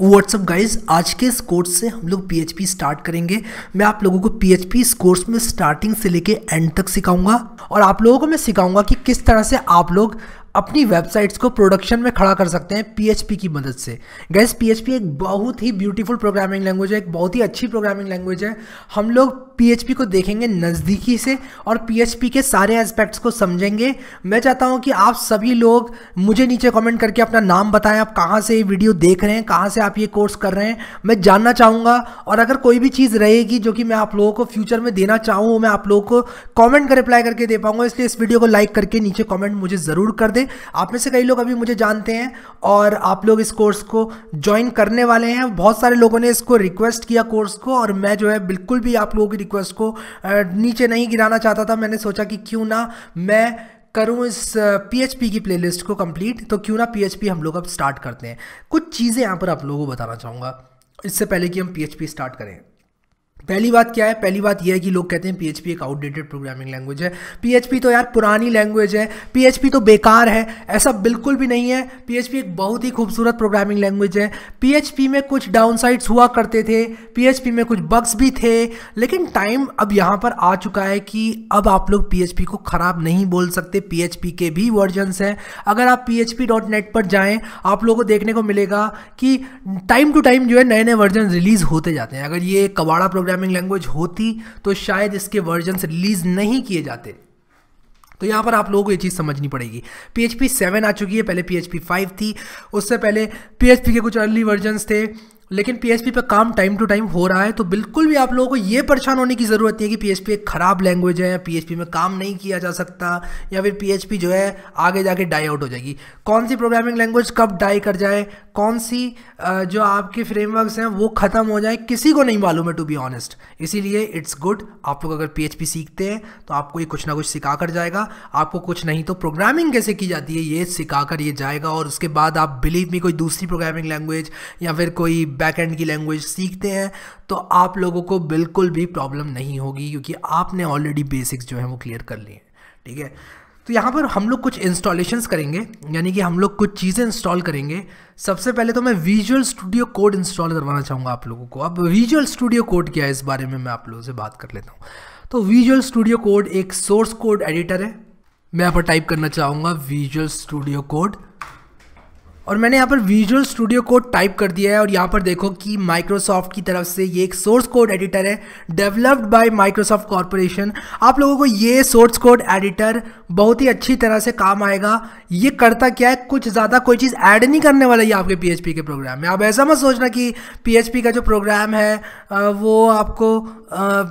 what's up guys आज के इस कोर्स से हम लोग पी स्टार्ट करेंगे मैं आप लोगों को पी इस कोर्स में स्टार्टिंग से लेके एंड तक सिखाऊंगा और आप लोगों को मैं सिखाऊंगा कि किस तरह से आप लोग अपनी वेबसाइट्स को प्रोडक्शन में खड़ा कर सकते हैं पीएचपी की मदद से गैस पीएचपी एक बहुत ही ब्यूटीफुल प्रोग्रामिंग लैंग्वेज है एक बहुत ही अच्छी प्रोग्रामिंग लैंग्वेज है हम लोग पीएचपी को देखेंगे नज़दीकी से और पीएचपी के सारे एस्पेक्ट्स को समझेंगे मैं चाहता हूँ कि आप सभी लोग मुझे नीचे कमेंट करके अपना नाम बताएं आप कहाँ से ये वीडियो देख रहे हैं कहाँ से आप ये कोर्स कर रहे हैं मैं जानना चाहूँगा और अगर कोई भी चीज़ रहेगी जो कि मैं आप लोगों को फ्यूचर में देना चाहूँ मैं आप लोगों को कॉमेंट कर रिप्लाई करके दे पाऊँगा इसलिए इस वीडियो को लाइक करके नीचे कॉमेंट मुझे ज़रूर कर दें आप में से कई लोग अभी मुझे जानते हैं और आप लोग इस कोर्स को ज्वाइन करने वाले हैं बहुत सारे लोगों ने इसको रिक्वेस्ट किया कोर्स को और मैं जो है बिल्कुल भी आप लोगों की रिक्वेस्ट को नीचे नहीं गिराना चाहता था मैंने सोचा कि क्यों ना मैं करूँ इस पीएचपी की प्लेलिस्ट को कंप्लीट तो क्यों ना पीएचपी हम लोग अब स्टार्ट करते हैं कुछ चीज़ें यहाँ पर आप लोगों को बताना चाहूँगा इससे पहले कि हम पीएचपी स्टार्ट करें पहली बात क्या है पहली बात यह है कि लोग कहते हैं पीएचपी एक आउटडेटेड प्रोग्रामिंग लैंग्वेज है पीएचपी तो यार पुरानी लैंग्वेज है पीएचपी तो बेकार है ऐसा बिल्कुल भी नहीं है पीएचपी एक बहुत ही खूबसूरत प्रोग्रामिंग लैंग्वेज है पीएचपी में कुछ डाउनसाइड्स हुआ करते थे पीएचपी में कुछ बग्स भी थे लेकिन टाइम अब यहाँ पर आ चुका है कि अब आप लोग पीएचपी को ख़राब नहीं बोल सकते पीएचपी के भी वर्जनस हैं अगर आप डॉट नेट पर जाएँ आप लोगों को देखने को मिलेगा कि टाइम टू टाइम जो है नए नए वर्जन रिलीज़ होते जाते हैं अगर ये कवाड़ा प्रोग्राम प्रोग्रामिंग लैंग्वेज होती तो शायद इसके वर्जन्स रिलीज़ नहीं किए जाते तो यहाँ पर आप लोगों को ये चीज़ समझनी पड़ेगी पी एच पी सेवन आ चुकी है पहले पी एच पी फाइव थी उससे पहले पी एच पी के कुछ अर्ली वर्जन्स थे लेकिन पीएसपी पे काम टाइम टू टाइम हो रहा है तो बिल्कुल भी आप लोगों को ये परेशान होने की ज़रूरत नहीं है कि पीएसपी एक ख़राब लैंग्वेज है या पीएसपी में काम नहीं किया जा सकता या फिर पीएसपी जो है आगे जाके डाई आउट हो जाएगी कौन सी प्रोग्रामिंग लैंग्वेज कब डाई कर जाए कौन सी जो आपके फ्रेमवर्क्स हैं वो ख़त्म हो जाए किसी को नहीं मालूम है टू बी ऑनेस्ट इसीलिए इट्स गुड आप लोग अगर पी सीखते हैं तो आपको ये कुछ ना कुछ सिखा कर जाएगा आपको कुछ नहीं तो प्रोग्रामिंग कैसे की जाती है ये सिखा कर ये जाएगा और उसके बाद आप बिलीव में कोई दूसरी प्रोग्रामिंग लैंग्वेज या फिर कोई बैकएंड की लैंग्वेज सीखते हैं तो आप लोगों को बिल्कुल भी प्रॉब्लम नहीं होगी क्योंकि आपने ऑलरेडी बेसिक्स जो है वो क्लियर कर लिए हैं ठीक है तो यहाँ पर हम लोग कुछ इंस्टॉलेशंस करेंगे यानी कि हम लोग कुछ चीज़ें इंस्टॉल करेंगे सबसे पहले तो मैं विजुअल स्टूडियो कोड इंस्टॉल करवाना चाहूँगा आप लोगों को अब विजुअल स्टूडियो कोड क्या है इस बारे में मैं आप लोगों से बात कर लेता हूँ तो विजुअल स्टूडियो कोड एक सोर्स कोड एडिटर है मैं यहाँ पर टाइप करना चाहूँगा विजुअल स्टूडियो कोड और मैंने यहाँ पर विजुअल स्टूडियो कोड टाइप कर दिया है और यहाँ पर देखो कि माइक्रोसॉफ्ट की तरफ से ये एक सोर्स कोड एडिटर है डेवलप्ड बाय माइक्रोसॉफ्ट कॉरपोरेशन आप लोगों को ये सोर्स कोड एडिटर बहुत ही अच्छी तरह से काम आएगा ये करता क्या है कुछ ज़्यादा कोई चीज़ ऐड नहीं करने वाला ये आपके पी के प्रोग्राम में आप ऐसा मत सोचना कि पी का जो प्रोग्राम है वो आपको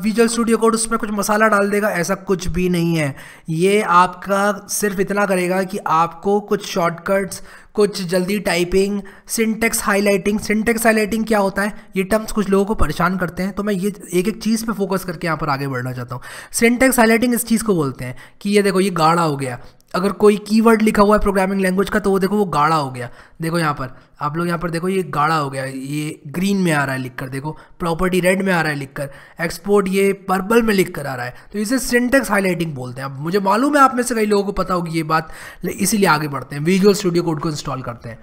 विजुअल स्टूडियो कोड उसमें कुछ मसाला डाल देगा ऐसा कुछ भी नहीं है ये आपका सिर्फ इतना करेगा कि आपको कुछ शॉर्टकट्स कुछ जल्दी typing syntax highlighting syntax highlighting क्या होता है ये टर्म्स कुछ लोगों को परेशान करते हैं तो मैं ये एक एक चीज़ पे फोकस करके यहाँ पर आगे बढ़ना चाहता हूँ सिंटेक्स हाईलाइटिंग इस चीज़ को बोलते हैं कि ये देखो ये गाढ़ा हो गया अगर कोई कीवर्ड लिखा हुआ है प्रोग्रामिंग लैंग्वेज का तो वो देखो वो गाढ़ा हो गया देखो यहाँ पर आप लोग यहाँ पर देखो ये गाढ़ा हो गया ये ग्रीन में आ रहा है लिख कर देखो प्रॉपर्टी रेड में आ रहा है लिख कर एक्सपोर्ट ये पर्पल में लिख कर आ रहा है तो इसे सिंटेक्स हाईलाइटिंग बोलते हैं अब मुझे मालूम है आप में से कई लोगों को पता होगी ये बात इसीलिए आगे बढ़ते हैं विजुअल स्टूडियो कोड को इंस्टॉल करते हैं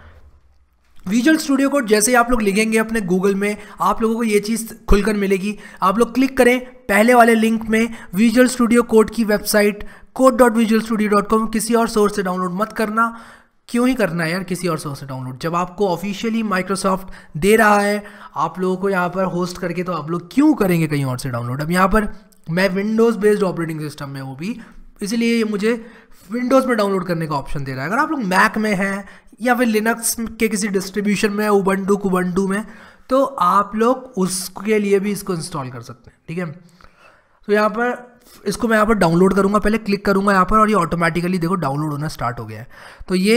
विजुअल स्टूडियो कोड जैसे ही आप लोग लिखेंगे अपने गूगल में आप लोगों को ये चीज़ खुलकर मिलेगी आप लोग क्लिक करें पहले वाले लिंक में विजुअल स्टूडियो कोड की website code dot visual studio dot com किसी और सोर्स से डाउनलोड मत करना क्यों ही करना है यार किसी और सोर्स से डाउनलोड जब आपको ऑफिशियली माइक्रोसॉफ्ट दे रहा है आप लोगों को यहाँ पर होस्ट करके तो आप लोग क्यों करेंगे कहीं और से डाउनलोड अब यहाँ पर मैं विंडोज़ बेस्ड ऑपरेटिंग सिस्टम में वो भी इसलिए ये मुझे विंडोज़ में डाउनलोड करने का ऑप्शन दे रहा है अगर आप लोग मैक में हैं या फिर लिनक्स के किसी डिस्ट्रीब्यूशन में उबंडू कुबंडू में तो आप लोग उसके लिए भी इसको इंस्टॉल कर सकते हैं ठीक है तो यहाँ पर इसको मैं यहाँ पर डाउनलोड करूँगा पहले क्लिक करूँगा यहाँ पर और ये ऑटोमेटिकली देखो डाउनलोड होना स्टार्ट हो गया है तो ये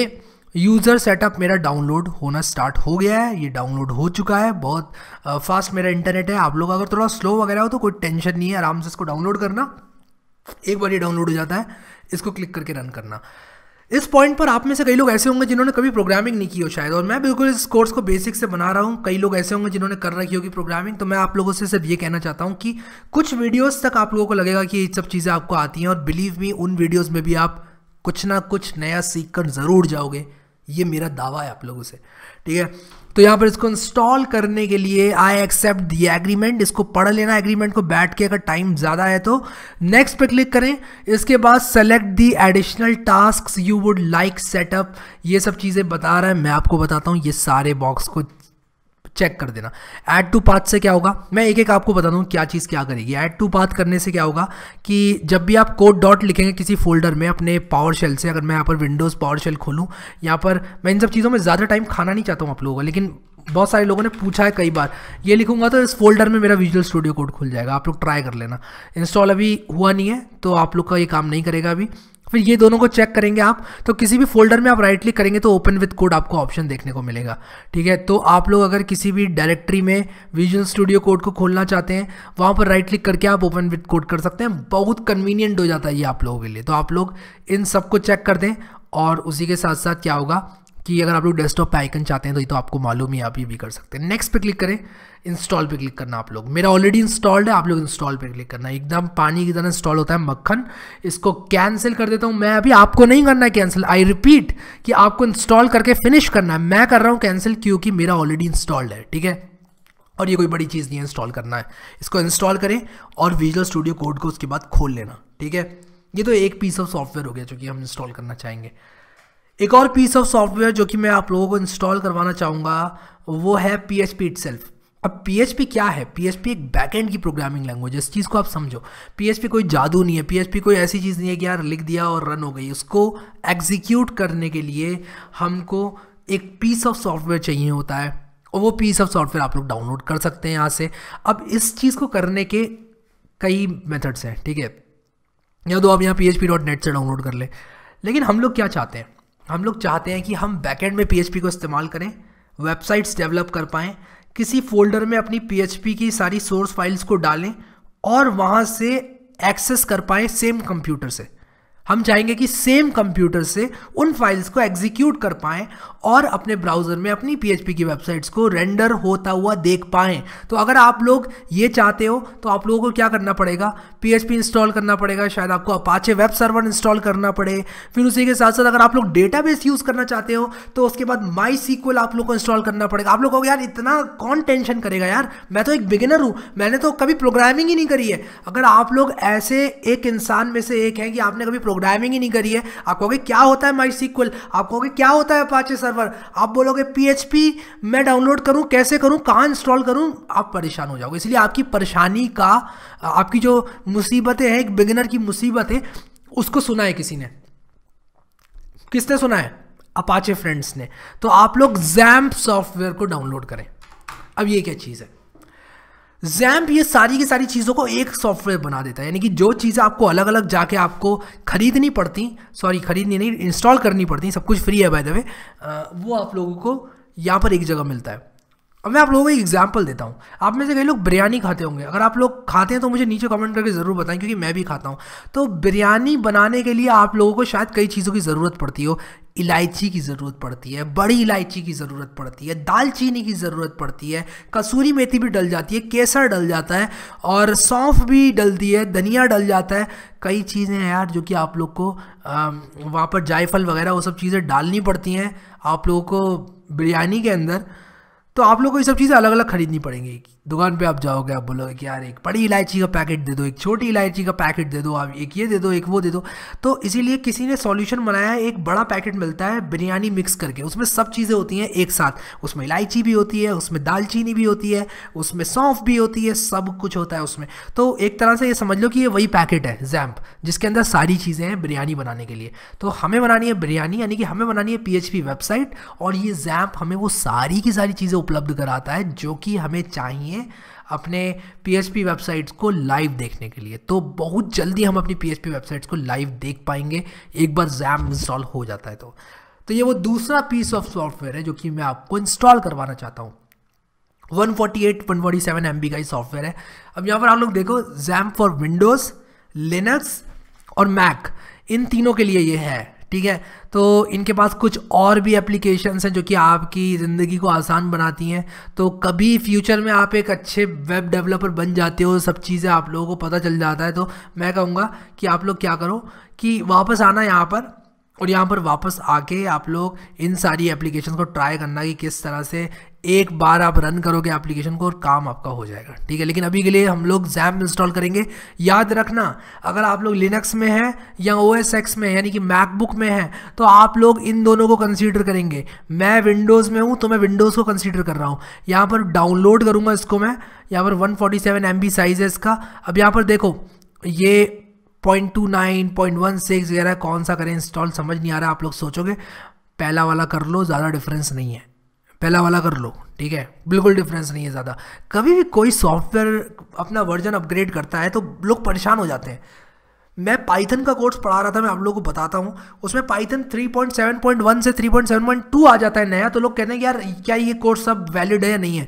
यूज़र सेटअप मेरा डाउनलोड होना स्टार्ट हो गया है ये डाउनलोड हो चुका है बहुत फास्ट मेरा इंटरनेट है आप लोग अगर थोड़ा स्लो वगैरह हो तो कोई टेंशन नहीं है आराम से इसको डाउनलोड करना एक बार ये डाउनलोड हो जाता है इसको क्लिक करके रन करना इस पॉइंट पर आप में से कई लोग ऐसे होंगे जिन्होंने कभी प्रोग्रामिंग नहीं की हो शायद और मैं बिल्कुल इस कोर्स को बेसिक से बना रहा हूँ कई लोग ऐसे होंगे जिन्होंने कर रखी होगी प्रोग्रामिंग तो मैं आप लोगों से सिर्फ ये कहना चाहता हूँ कि कुछ वीडियोस तक आप लोगों को लगेगा कि ये सब चीज़ें आपको आती हैं और बिलीव मी उन वीडियोज़ में भी आप कुछ ना कुछ नया सीख कर ज़रूर जाओगे ये मेरा दावा है आप लोगों से ठीक है तो यहाँ पर इसको इंस्टॉल करने के लिए आई एक्सेप्ट दी एग्रीमेंट इसको पढ़ लेना एग्रीमेंट को बैठ के अगर टाइम ज़्यादा है तो नेक्स्ट पे क्लिक करें इसके बाद select the additional task you would like setup ये सब चीज़ें बता रहा है मैं आपको बताता हूँ ये सारे बॉक्स को चेक कर देना ऐड टू पाथ से क्या होगा मैं एक एक आपको बता दूँ क्या चीज़ क्या करेगी ऐड टू पाथ करने से क्या होगा कि जब भी आप कोड डॉट लिखेंगे किसी फोल्डर में अपने पावर शेल से अगर मैं यहाँ पर विंडोज़ पावर शेल खोलूँ यहाँ पर मैं इन सब चीज़ों में ज़्यादा टाइम खाना नहीं चाहता हूँ आप लोगों का लेकिन बहुत सारे लोगों ने पूछा है कई बार ये लिखूंगा तो इस फोल्डर में मेरा विजुअल स्टूडियो कोड खुल जाएगा आप लोग ट्राई कर लेना इंस्टॉल अभी हुआ नहीं है तो आप लोग का ये काम नहीं करेगा अभी फिर ये दोनों को चेक करेंगे आप तो किसी भी फोल्डर में आप राइट क्लिक करेंगे तो ओपन विद कोड आपको ऑप्शन देखने को मिलेगा ठीक है तो आप लोग अगर किसी भी डायरेक्टरी में विजुअल स्टूडियो कोड को खोलना चाहते हैं वहाँ पर राइट क्लिक करके आप ओपन विद कोड कर सकते हैं बहुत कन्वीनियंट हो जाता है ये आप लोगों के लिए तो आप लोग इन सबको चेक कर दें और उसी के साथ साथ क्या होगा कि अगर आप लोग डेस्कटॉप पे आइकन चाहते हैं तो ये तो आपको मालूम ही आप ये भी कर सकते हैं नेक्स्ट पे क्लिक करें इंस्टॉल पे क्लिक करना आप लोग मेरा ऑलरेडी इंस्टॉल्ड है आप लोग इंस्टॉल पे क्लिक करना एकदम पानी की तरह इंस्टॉल होता है मक्खन इसको कैंसिल कर देता हूँ मैं अभी आपको नहीं करना है कैंसिल आई रिपीट कि आपको इंस्टॉल करके फिनिश करना है मैं कर रहा हूँ कैंसिल क्योंकि मेरा ऑलरेडी इंस्टॉल्ड है ठीक है और ये कोई बड़ी चीज़ नहीं है इंस्टॉल करना है इसको इंस्टॉल करें और विजुअल स्टूडियो कोड को उसके बाद खोल लेना ठीक है ये तो एक पीस ऑफ सॉफ्टवेयर हो गया जो कि हम इंस्टॉल करना चाहेंगे एक और पीस ऑफ सॉफ्टवेयर जो कि मैं आप लोगों को इंस्टॉल करवाना चाहूँगा वो है पी एच पी अब पी क्या है पी एक बैकएंड की प्रोग्रामिंग लैंग्वेज है इस चीज़ को आप समझो पी कोई जादू नहीं है पी कोई ऐसी चीज़ नहीं है कि यार लिख दिया और रन हो गई उसको एग्जीक्यूट करने के लिए हमको एक पीस ऑफ सॉफ्टवेयर चाहिए होता है और वो पीस ऑफ सॉफ्टवेयर आप लोग डाउनलोड कर सकते हैं यहाँ से अब इस चीज़ को करने के कई मेथड्स हैं ठीक है या तो आप यहाँ पी से डाउनलोड कर लें लेकिन हम लोग क्या चाहते हैं हम लोग चाहते हैं कि हम बैकेंड में पीएचपी को इस्तेमाल करें वेबसाइट्स डेवलप कर पाएँ किसी फोल्डर में अपनी पीएचपी की सारी सोर्स फाइल्स को डालें और वहाँ से एक्सेस कर पाएँ सेम कंप्यूटर से हम चाहेंगे कि सेम कंप्यूटर से उन फाइल्स को एग्जीक्यूट कर पाएँ और अपने ब्राउज़र में अपनी पीएचपी की वेबसाइट्स को रेंडर होता हुआ देख पाएँ तो अगर आप लोग ये चाहते हो तो आप लोगों को क्या करना पड़ेगा पीएचपी इंस्टॉल करना पड़ेगा शायद आपको अपाचे वेब सर्वर इंस्टॉल करना पड़े फिर उसी के साथ साथ अगर आप लोग डेटा यूज़ करना चाहते हो तो उसके बाद माई सीक्वल आप लोग को इंस्टॉल करना पड़ेगा आप लोग कहोगे यार इतना कौन टेंशन करेगा यार मैं तो एक बिगिनर हूँ मैंने तो कभी प्रोग्रामिंग ही नहीं करी है अगर आप लोग ऐसे एक इंसान में से एक हैं कि आपने कभी प्रोग्रामिंग ही नहीं करी है आप कहोगे क्या होता है माई सीक्वल आप कहोगे क्या होता है अपाचे सर्वर आप बोलोगे पी मैं डाउनलोड करूँ कैसे करूँ कहाँ इंस्टॉल करूँ आप परेशान हो जाओगे इसलिए आपकी परेशानी का आपकी जो मुसीबतें हैं एक बिगिनर की है उसको सुना है किसी ने किसने सुना है अपाचे फ्रेंड्स ने तो आप लोग जैम्प सॉफ्टवेयर को डाउनलोड करें अब ये क्या चीज़ है जैम्प ये सारी की सारी चीज़ों को एक सॉफ्टवेयर बना देता है यानी कि जो चीज़ें आपको अलग अलग जाके आपको खरीदनी पड़ती सॉरी खरीदनी नहीं इंस्टॉल करनी पड़ती सब कुछ फ्री है बाय द वे वो आप लोगों को यहाँ पर एक जगह मिलता है अब मैं आप लोगों को एक एग्जाम्पल देता हूँ आप में से कई लोग बिरयानी खाते होंगे अगर आप लोग खाते हैं तो मुझे नीचे कमेंट करके ज़रूर बताएं क्योंकि मैं भी खाता हूँ तो बिरयानी बनाने के लिए आप लोगों को शायद कई चीज़ों की ज़रूरत पड़ती हो इलायची की ज़रूरत पड़ती है बड़ी इलायची की ज़रूरत पड़ती है दालचीनी की ज़रूरत पड़ती है कसूरी मेथी भी डल जाती है केसर डल जाता है और सौंफ भी डलती है धनिया डल जाता है कई चीज़ें हैं यार जो कि आप लोग को वहाँ पर जायफल वगैरह वो सब चीज़ें डालनी पड़ती हैं आप लोगों को बिरयानी के अंदर तो आप लोग को ये सब चीज़ें अलग अलग खरीदनी पड़ेंगी दुकान पे आप जाओगे आप बोलोगे कि यार एक बड़ी इलायची का पैकेट दे दो एक छोटी इलायची का पैकेट दे दो आप एक ये दे दो एक वो दे दो तो इसीलिए किसी ने सॉल्यूशन बनाया है एक बड़ा पैकेट मिलता है बिरयानी मिक्स करके उसमें सब चीज़ें होती हैं एक साथ उसमें इलायची भी होती है उसमें दालचीनी भी होती है उसमें सौंफ भी होती है सब कुछ होता है उसमें तो एक तरह से ये समझ लो कि ये वही पैकेट है जैम्प जिसके अंदर सारी चीज़ें हैं बिरयानी बनाने के लिए तो हमें बनानी है बिरयानी यानी कि हमें बनानी है पी वेबसाइट और ये जैम्प हमें वो सारी की सारी चीज़ें उपलब्ध कराता है जो कि हमें चाहिए हैं अपने पी वेबसाइट्स को लाइव देखने के लिए तो बहुत जल्दी हम अपनी पी वेबसाइट्स को लाइव देख पाएंगे एक बार जैम इंस्टॉल हो जाता है तो तो ये वो दूसरा पीस ऑफ सॉफ्टवेयर है जो कि मैं आपको इंस्टॉल करवाना चाहता हूँ 148, 147 एम का ही सॉफ्टवेयर है अब यहाँ पर आप लोग देखो जैम फॉर विंडोज़ लिनक्स और मैक इन तीनों के लिए ये है ठीक है तो इनके पास कुछ और भी एप्लीकेशंस हैं जो कि आपकी ज़िंदगी को आसान बनाती हैं तो कभी फ्यूचर में आप एक अच्छे वेब डेवलपर बन जाते हो सब चीज़ें आप लोगों को पता चल जाता है तो मैं कहूँगा कि आप लोग क्या करो कि वापस आना यहाँ पर और यहाँ पर वापस आके आप लोग इन सारी एप्लीकेशन को ट्राई करना कि किस तरह से एक बार आप रन करोगे एप्लीकेशन को और काम आपका हो जाएगा ठीक है लेकिन अभी के लिए हम लोग जैम इंस्टॉल करेंगे याद रखना अगर आप लोग लिनक्स में हैं या ओ एस एक्स में यानी कि मैकबुक में हैं तो आप लोग इन दोनों को कंसीडर करेंगे मैं विंडोज़ में हूँ तो मैं विंडोज़ को कंसीडर कर रहा हूँ यहाँ पर डाउनलोड करूँगा इसको मैं यहाँ पर one forty seven MB size साइज है इसका अब यहाँ पर देखो ये point two nine point one six वगैरह कौन सा करें इंस्टॉल समझ नहीं आ रहा आप लोग सोचोगे पहला वाला कर लो ज़्यादा डिफरेंस नहीं है पहला वाला कर लो ठीक है बिल्कुल डिफरेंस नहीं है ज़्यादा कभी भी कोई सॉफ्टवेयर अपना वर्जन अपग्रेड करता है तो लोग परेशान हो जाते हैं मैं पाइथन का कोर्स पढ़ा रहा था मैं आप लोगों को बताता हूँ उसमें पाइथन 3.7.1 से 3.7.2 आ जाता है नया तो लोग कहते हैं यार क्या ये कोर्स सब वैलिड है या नहीं है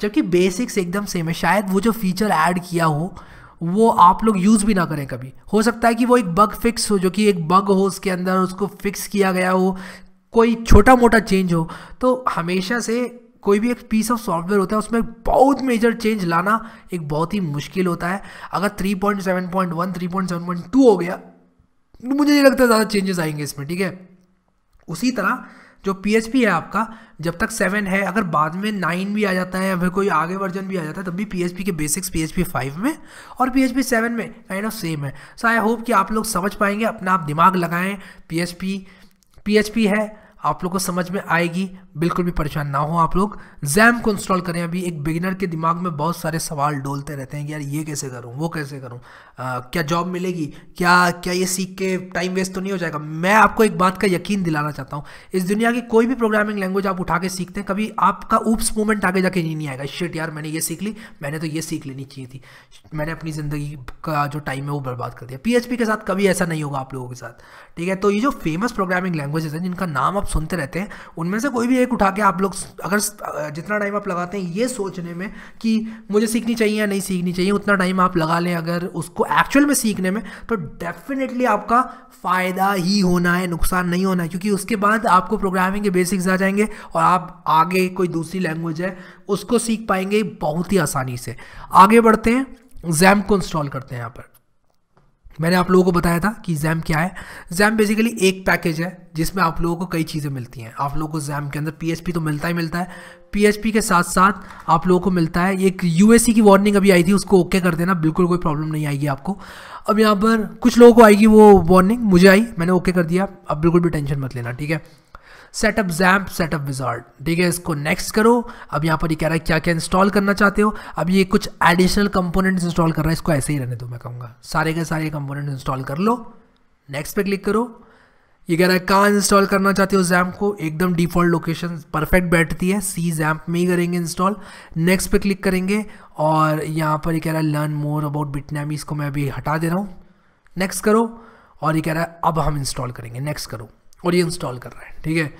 जबकि बेसिक्स एकदम सेम है शायद वो जो फीचर ऐड किया हो वो आप लोग यूज़ भी ना करें कभी हो सकता है कि वो एक बग फिक्स हो जो कि एक बग हो उसके अंदर उसको फिक्स किया गया हो कोई छोटा मोटा चेंज हो तो हमेशा से कोई भी एक पीस ऑफ सॉफ्टवेयर होता है उसमें बहुत मेजर चेंज लाना एक बहुत ही मुश्किल होता है अगर 3.7.1 3.7.2 हो गया तो मुझे नहीं लगता ज़्यादा चेंजेस आएंगे इसमें ठीक है उसी तरह जो पी है आपका जब तक सेवन है अगर बाद में नाइन भी आ जाता है या फिर कोई आगे वर्जन भी आ जाता है तब भी पी के बेसिक्स पी एच फाइव में और पी एच पी सेवन में काइंड ऑफ सेम है सो आई होप कि आप लोग समझ पाएंगे अपना आप दिमाग लगाएं पी एच पी है आप लोग को समझ में आएगी बिल्कुल भी परेशान ना हो आप लोग जैम को इंस्टॉल करें अभी एक बिगिनर के दिमाग में बहुत सारे सवाल डोलते रहते हैं कि यार ये कैसे करूँ वो कैसे करूँ क्या जॉब मिलेगी क्या क्या ये सीख के टाइम वेस्ट तो नहीं हो जाएगा मैं आपको एक बात का यकीन दिलाना चाहता हूँ इस दुनिया की कोई भी प्रोग्रामिंग लैंग्वेज आप उठा के सीखते हैं कभी आपका उप्स मूवमेंट आगे जाके नहीं, आएगा शिट यार मैंने ये सीख ली मैंने तो ये सीख लेनी चाहिए थी मैंने अपनी ज़िंदगी का जो टाइम है वो बर्बाद कर दिया पी के साथ कभी ऐसा नहीं होगा आप लोगों के साथ ठीक है तो ये जो फेमस प्रोग्रामिंग लैंग्वेजेस हैं जिनका नाम आप सुनते रहते हैं उनमें से कोई भी ब्रेक उठा के आप लोग अगर जितना टाइम आप लगाते हैं ये सोचने में कि मुझे सीखनी चाहिए या नहीं सीखनी चाहिए उतना टाइम आप लगा लें अगर उसको एक्चुअल में सीखने में तो डेफिनेटली आपका फ़ायदा ही होना है नुकसान नहीं होना है क्योंकि उसके बाद आपको प्रोग्रामिंग के बेसिक्स आ जाएंगे और आप आगे कोई दूसरी लैंग्वेज है उसको सीख पाएंगे बहुत ही आसानी से आगे बढ़ते हैं जैम को इंस्टॉल करते हैं यहाँ पर मैंने आप लोगों को बताया था कि जैम क्या है जैम बेसिकली एक पैकेज है जिसमें आप लोगों को कई चीज़ें मिलती हैं आप लोगों को जैम के अंदर पी तो मिलता ही मिलता है पी के साथ साथ आप लोगों को मिलता है एक यू की वार्निंग अभी आई थी उसको ओके कर देना बिल्कुल कोई प्रॉब्लम नहीं आएगी आपको अब यहाँ पर कुछ लोगों को आएगी वो वार्निंग मुझे आई मैंने ओके कर दिया अब बिल्कुल भी टेंशन मत लेना ठीक है सेटअप जैम्प सेटअप विजार्ड ठीक है इसको नेक्स्ट करो अब यहाँ पर ये यह कह रहा है क्या क्या इंस्टॉल करना चाहते हो अब ये कुछ एडिशनल कंपोनेंट्स इंस्टॉल कर रहा है इसको ऐसे ही रहने दो मैं कहूँगा सारे के सारे कंपोनेंट इंस्टॉल कर लो नेक्स्ट पे क्लिक करो ये कह रहा है कहाँ इंस्टॉल करना चाहते हो जैम्प को एकदम डिफ़ॉल्ट लोकेशन परफेक्ट बैठती है सी जैम्प में ही करेंगे इंस्टॉल नेक्स्ट पे क्लिक करेंगे और यहाँ पर ये कह रहा है लर्न मोर अबाउट बिटनैमी इसको मैं अभी हटा दे रहा हूँ नेक्स्ट करो और ये कह रहा है अब हम इंस्टॉल करेंगे नेक्स्ट करो और ये इंस्टॉल कर रहा है ठीक है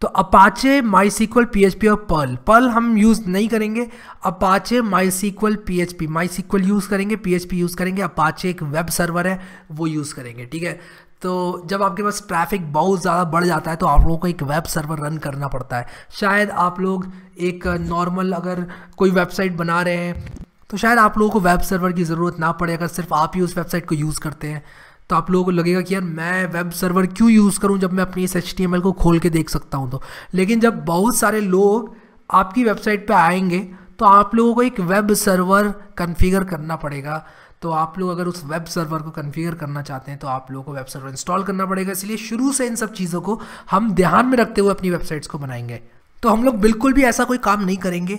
तो Apache MySQL P H P Perl Perl पर्ल हम यूज़ नहीं करेंगे Apache MySQL P H P MySQL use करेंगे पी एच पी यूज़ करेंगे अपाचे एक वेब सर्वर है वो यूज़ करेंगे ठीक है तो जब आपके पास ट्रैफिक बहुत ज़्यादा बढ़ जाता है तो आप लोगों को एक वेब सर्वर रन करना पड़ता है शायद आप लोग एक नॉर्मल अगर कोई वेबसाइट बना रहे हैं तो शायद आप लोगों को वेब सर्वर की ज़रूरत ना पड़े अगर सिर्फ आप ही उस वेबसाइट को यूज़ करते हैं तो आप लोगों को लगेगा कि यार मैं वेब सर्वर क्यों यूज़ करूँ जब मैं अपनी इस एच को खोल के देख सकता हूँ तो लेकिन जब बहुत सारे लोग आपकी वेबसाइट पर आएंगे तो आप लोगों को एक वेब सर्वर कन्फिगर करना पड़ेगा तो आप लोग अगर उस वेब सर्वर को कन्फिगर करना चाहते हैं तो आप लोगों को वेब सर्वर इंस्टॉल करना पड़ेगा इसलिए शुरू से इन सब चीज़ों को हम ध्यान में रखते हुए अपनी वेबसाइट्स को बनाएंगे तो हम लोग बिल्कुल भी ऐसा कोई काम नहीं करेंगे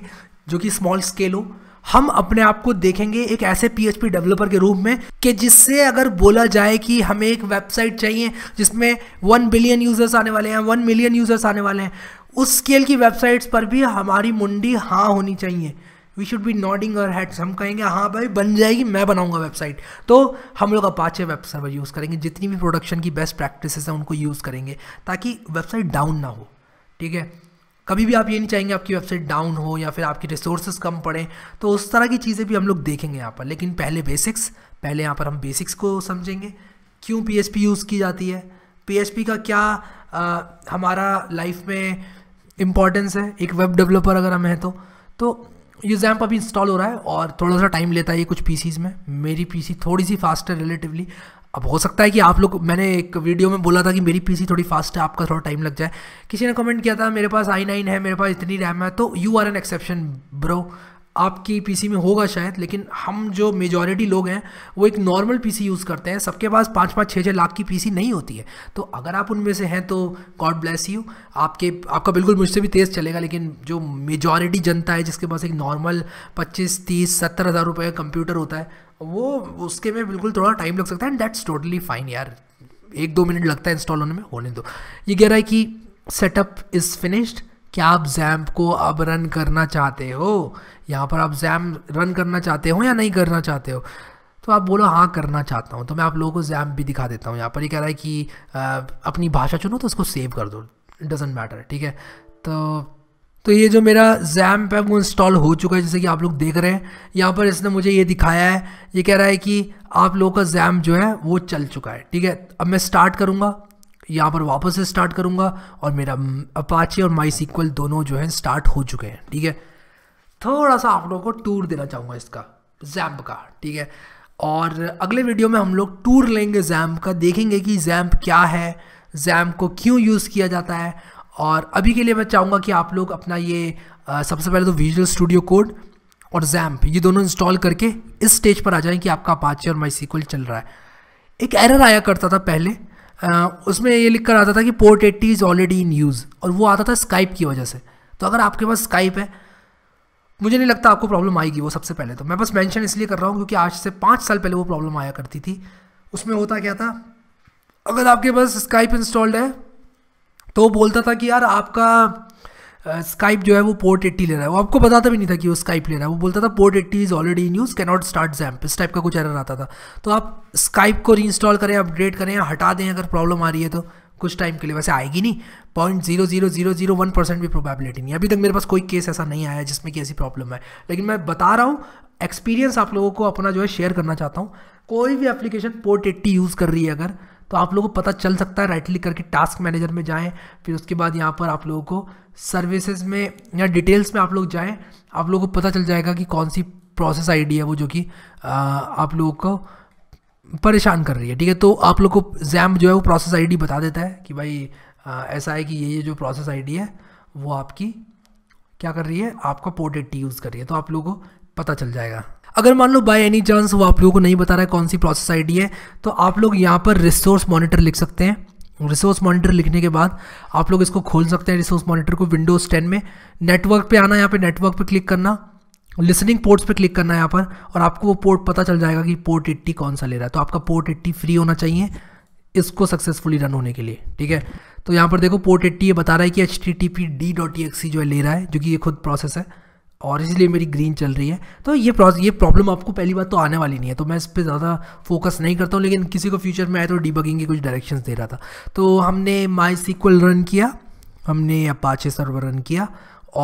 जो कि स्मॉल स्केल हो हम अपने आप को देखेंगे एक ऐसे पीएचपी डेवलपर के रूप में कि जिससे अगर बोला जाए कि हमें एक वेबसाइट चाहिए जिसमें वन बिलियन यूज़र्स आने वाले हैं वन मिलियन यूज़र्स आने वाले हैं उस स्केल की वेबसाइट्स पर भी हमारी मुंडी हाँ होनी चाहिए वी शुड बी नॉडिंग और हेड्स हम कहेंगे हाँ भाई बन जाएगी मैं बनाऊंगा वेबसाइट तो हम लोग अपाचे वेब सर्वर यूज़ करेंगे जितनी भी प्रोडक्शन की बेस्ट प्रैक्टिसेस हैं उनको यूज़ करेंगे ताकि वेबसाइट डाउन ना हो ठीक है कभी भी आप ये नहीं चाहेंगे आपकी वेबसाइट डाउन हो या फिर आपकी रिसोर्सेज कम पड़े तो उस तरह की चीज़ें भी हम लोग देखेंगे यहाँ पर लेकिन पहले बेसिक्स पहले यहाँ पर हम बेसिक्स को समझेंगे क्यों पी यूज़ की जाती है पी का क्या आ, हमारा लाइफ में इम्पॉर्टेंस है एक वेब डेवलपर अगर हम हैं तो तो ये जैम्प अभी इंस्टॉल हो रहा है और थोड़ा सा टाइम लेता है ये कुछ पीसीज में मेरी पीसी थोड़ी सी फास्ट है रिलेटिवली अब हो सकता है कि आप लोग मैंने एक वीडियो में बोला था कि मेरी पीसी थोड़ी फास्ट है आपका थोड़ा टाइम लग जाए किसी ने कमेंट किया था मेरे पास आई नाइन है मेरे पास इतनी रैम है तो you are an exception bro आपकी पीसी में होगा शायद लेकिन हम जो मेजॉरिटी लोग हैं वो एक नॉर्मल पीसी यूज़ करते हैं सबके पास पाँच पाँच छः छः लाख की पीसी नहीं होती है तो अगर आप उनमें से हैं तो गॉड ब्लेस यू आपके आपका बिल्कुल मुझसे भी तेज़ चलेगा लेकिन जो मेजॉरिटी जनता है जिसके पास एक नॉर्मल पच्चीस तीस सत्तर हज़ार रुपये का कंप्यूटर होता है वो उसके में बिल्कुल थोड़ा टाइम लग सकता है एंड दैट्स टोटली फाइन यार एक दो मिनट लगता है इंस्टॉल होने में होने दो ये कह रहा है कि सेटअप इज़ फिनिश्ड क्या आप जैम्प को अब रन करना चाहते हो यहाँ पर आप जैम्प रन करना चाहते हो या नहीं करना चाहते हो तो आप बोलो हाँ करना चाहता हूँ तो मैं आप लोगों को जैम्प भी दिखा देता हूँ यहाँ पर ये यह कह रहा है कि आ, अपनी भाषा चुनो तो उसको सेव कर दो डजेंट मैटर ठीक है तो तो ये जो मेरा जैम्प है वो इंस्टॉल हो चुका है जैसे कि आप लोग देख रहे हैं यहाँ पर इसने मुझे ये दिखाया है ये कह रहा है कि आप लोगों का जैम्प जो है वो चल चुका है ठीक है अब मैं स्टार्ट करूँगा यहाँ पर वापस से स्टार्ट करूँगा और मेरा अपाचे और माई सीक्वल दोनों जो हैं स्टार्ट हो चुके हैं ठीक है थोड़ा सा आप लोगों को टूर देना चाहूँगा इसका जैम्प का ठीक है और अगले वीडियो में हम लोग टूर लेंगे जैम्प का देखेंगे कि जैम्प क्या है जैम्प को क्यों यूज़ किया जाता है और अभी के लिए मैं चाहूँगा कि आप लोग अपना ये सबसे पहले तो विजुअल स्टूडियो कोड और जैम्प ये दोनों इंस्टॉल करके इस स्टेज पर आ जाएं कि आपका अपाचे और माई सीक्वल चल रहा है एक एरर आया करता था पहले आ, उसमें ये लिख कर आता था कि port eighty is already in use और वो आता था स्काइप की वजह से तो अगर आपके पास स्काइप है मुझे नहीं लगता आपको प्रॉब्लम आएगी वो सबसे पहले तो मैं बस मेंशन इसलिए कर रहा हूँ क्योंकि आज से पाँच साल पहले वो प्रॉब्लम आया करती थी उसमें होता क्या था अगर आपके पास स्काइप इंस्टॉल्ड है तो वो बोलता था कि यार आपका स्काइप जो है वो पोर्ट एट्टी ले रहा है वो आपको बताता भी नहीं था कि वो स्काइप ले रहा है वो बोलता था port eighty is already in use cannot start XAMPP इस टाइप का कुछ एरर आता था तो आप स्काइप को रीइंस्टॉल करें अपडेट करें या हटा दें अगर प्रॉब्लम आ रही है तो कुछ टाइम के लिए वैसे आएगी नहीं point zero zero zero zero one percent भी प्रोबेबिलिटी नहीं अभी तक मेरे पास कोई केस ऐसा नहीं आया जिसमें कि ऐसी प्रॉब्लम है लेकिन मैं बता रहा हूँ एक्सपीरियंस आप लोगों को अपना जो है शेयर करना चाहता हूँ कोई भी एप्लीकेशन पोर्ट एट्टी यूज़ कर रही है अगर तो आप लोगों को पता चल सकता है राइट क्लिक करके टास्क मैनेजर में जाएं फिर उसके बाद यहाँ पर आप लोगों को सर्विसेज में या डिटेल्स में आप लोग जाएं आप लोगों को पता चल जाएगा कि कौन सी प्रोसेस आईडी है वो जो कि आप लोगों को परेशान कर रही है ठीक है तो आप लोग को जैम जो है वो प्रोसेस आईडी बता देता है कि भाई आ, ऐसा है कि ये ये जो प्रोसेस आईडी है वो आपकी क्या कर रही है आपका पोर्ट एट्टी यूज़ कर रही है तो आप लोगों को पता चल जाएगा अगर मान लो बाय एनी चांस वो आप लोगों को नहीं बता रहा है कौन सी प्रोसेस आईडी है तो आप लोग यहाँ पर रिसोर्स मॉनिटर लिख सकते हैं रिसोर्स मॉनिटर लिखने के बाद आप लोग इसको खोल सकते हैं रिसोर्स मॉनिटर को विंडोज़ 10 में नेटवर्क पे आना यहाँ पे नेटवर्क पे क्लिक करना लिसनिंग पोर्ट्स पे क्लिक करना है यहाँ पर और आपको वो पोर्ट पता चल जाएगा कि पोर्ट एट्टी कौन सा ले रहा है तो आपका पोर्ट एट्टी फ्री होना चाहिए इसको सक्सेसफुली रन होने के लिए ठीक है तो यहाँ पर देखो पोर्ट एट्टी ये बता रहा है कि एच e e जो है ले रहा है जो कि ये खुद प्रोसेस है और इसलिए मेरी ग्रीन चल रही है तो ये ये प्रॉब्लम आपको पहली बार तो आने वाली नहीं है तो मैं इस पर ज़्यादा फोकस नहीं करता हूँ लेकिन किसी को फ्यूचर में आया तो डिबगिंग के कुछ डायरेक्शंस दे रहा था तो हमने माई सीक्वल रन किया हमने अपाचे सर्वर रन किया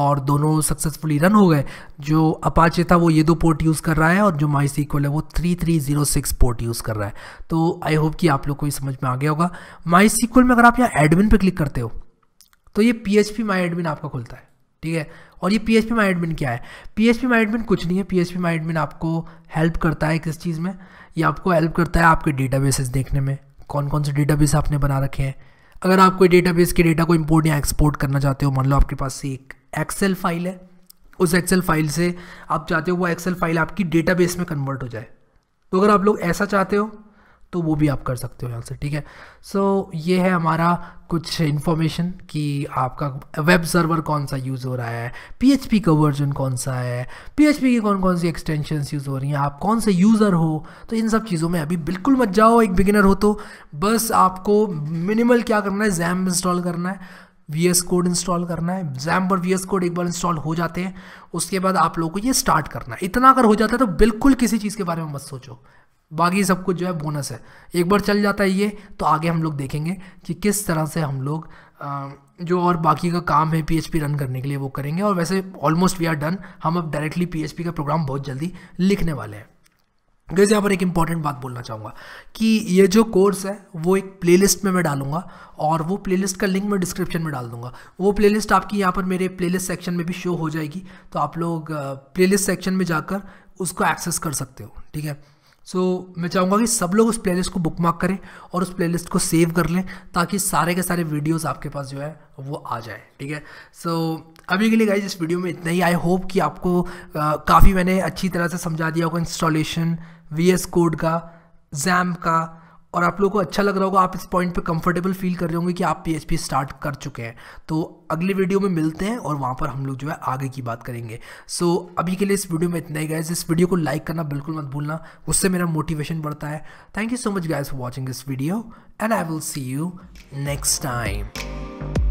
और दोनों सक्सेसफुली रन हो गए जो अपाचे था वो ये दो पोर्ट यूज़ कर रहा है और जो माई सीक्वल है वो three three zero six port use कर रहा है तो आई होप कि आप लोग को ये समझ में आ गया होगा माई सीक्वल में अगर आप यहाँ एडमिन पर क्लिक करते हो तो ये P H P my admin आपका खुलता है ठीक है और ये पी एच पी माइडमिन क्या है पी एच पी माइडमिन कुछ नहीं है पी एच पी माइडमिन आपको हेल्प करता है किस चीज़ में ये आपको हेल्प करता है आपके डेटाबेसेस देखने में कौन कौन से डेटाबेस आपने बना रखे हैं अगर आप कोई डेटाबेस के डेटा को इम्पोर्ट या एक्सपोर्ट करना चाहते हो मान लो आपके पास एक एक्सेल फाइल है उस एक्सेल फाइल से आप चाहते हो वो एक्सेल फाइल आपकी डेटाबेस में कन्वर्ट हो जाए तो अगर आप लोग ऐसा चाहते हो तो वो भी आप कर सकते हो यहाँ से ठीक है सो so, ये है हमारा कुछ इन्फॉर्मेशन कि आपका वेब सर्वर कौन सा यूज़ हो रहा है पीएचपी का वर्जन कौन सा है पीएचपी की कौन कौन सी एक्सटेंशंस यूज़ हो रही हैं आप कौन से यूज़र हो तो इन सब चीज़ों में अभी बिल्कुल मत जाओ एक बिगिनर हो तो बस आपको मिनिमल क्या करना है जैम इंस्टॉल करना है वी एस कोड इंस्टॉल करना है जैम पर वी एस कोड एक बार इंस्टॉल हो जाते हैं उसके बाद आप लोगों को ये स्टार्ट करना है इतना अगर हो जाता है तो बिल्कुल किसी चीज़ के बारे में मत सोचो बाकी सब कुछ जो है बोनस है एक बार चल जाता है ये तो आगे हम लोग देखेंगे कि किस तरह से हम लोग जो और बाकी का काम है पी रन करने के लिए वो करेंगे और वैसे ऑलमोस्ट वी आर डन हम अब डायरेक्टली पी का प्रोग्राम बहुत जल्दी लिखने वाले हैं गैस तो यहाँ पर एक इंपॉर्टेंट बात बोलना चाहूँगा कि ये जो कोर्स है वो एक प्लेलिस्ट में मैं डालूंगा और वो प्लेलिस्ट का लिंक मैं डिस्क्रिप्शन में डाल दूंगा वो प्लेलिस्ट आपकी यहाँ पर मेरे प्लेलिस्ट सेक्शन में भी शो हो जाएगी तो आप लोग प्लेलिस्ट सेक्शन में जाकर उसको एक्सेस कर सकते हो ठीक है सो so, मैं चाहूँगा कि सब लोग उस प्लेलिस्ट को बुक मार्क करें और उस प्लेलिस्ट को सेव कर लें ताकि सारे के सारे वीडियोस आपके पास जो है वो आ जाए ठीक है सो so, अभी के लिए गाइज इस वीडियो में इतना ही आई होप कि आपको काफ़ी मैंने अच्छी तरह से समझा दिया होगा इंस्टॉलेशन वी एस कोड का जैम का और आप लोगों को अच्छा लग रहा होगा आप इस पॉइंट पे कंफर्टेबल फील कर रहे होंगे कि आप पी स्टार्ट कर चुके हैं तो अगली वीडियो में मिलते हैं और वहाँ पर हम लोग जो है आगे की बात करेंगे सो so, अभी के लिए इस वीडियो में इतना ही गाइज इस वीडियो को लाइक करना बिल्कुल मत भूलना उससे मेरा मोटिवेशन बढ़ता है thank you so much guys for watching this video and I will see you next time